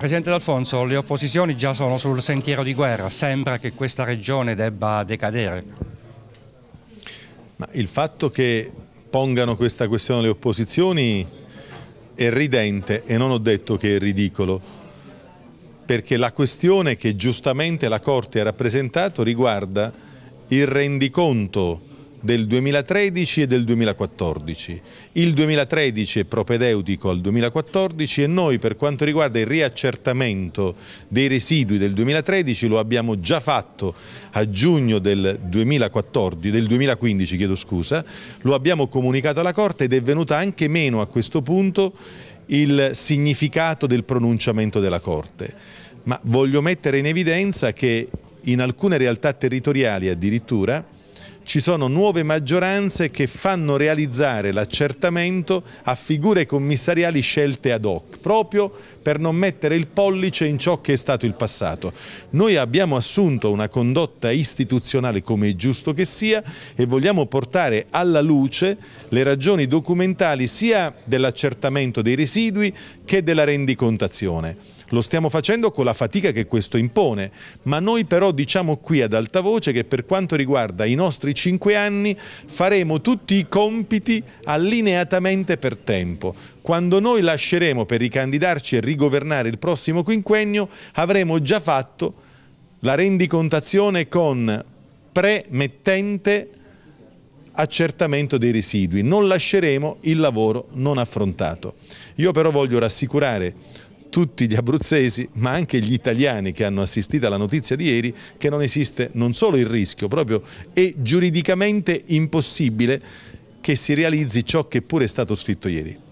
Presidente D'Alfonso, le opposizioni già sono sul sentiero di guerra, sembra che questa regione debba decadere. Ma il fatto che pongano questa questione le opposizioni è ridente e non ho detto che è ridicolo, perché la questione che giustamente la Corte ha rappresentato riguarda il rendiconto del 2013 e del 2014. Il 2013 è propedeutico al 2014 e noi per quanto riguarda il riaccertamento dei residui del 2013 lo abbiamo già fatto a giugno del, 2014, del 2015, chiedo scusa, lo abbiamo comunicato alla Corte ed è venuta anche meno a questo punto il significato del pronunciamento della Corte. Ma voglio mettere in evidenza che in alcune realtà territoriali addirittura ci sono nuove maggioranze che fanno realizzare l'accertamento a figure commissariali scelte ad hoc, proprio per non mettere il pollice in ciò che è stato il passato. Noi abbiamo assunto una condotta istituzionale come è giusto che sia e vogliamo portare alla luce le ragioni documentali sia dell'accertamento dei residui che della rendicontazione. Lo stiamo facendo con la fatica che questo impone, ma noi però diciamo qui ad alta voce che per quanto riguarda i nostri cinque anni faremo tutti i compiti allineatamente per tempo. Quando noi lasceremo per ricandidarci e rigovernare il prossimo quinquennio avremo già fatto la rendicontazione con premettente accertamento dei residui. Non lasceremo il lavoro non affrontato. Io però voglio rassicurare tutti gli abruzzesi, ma anche gli italiani che hanno assistito alla notizia di ieri, che non esiste non solo il rischio, proprio è giuridicamente impossibile che si realizzi ciò che pure è stato scritto ieri.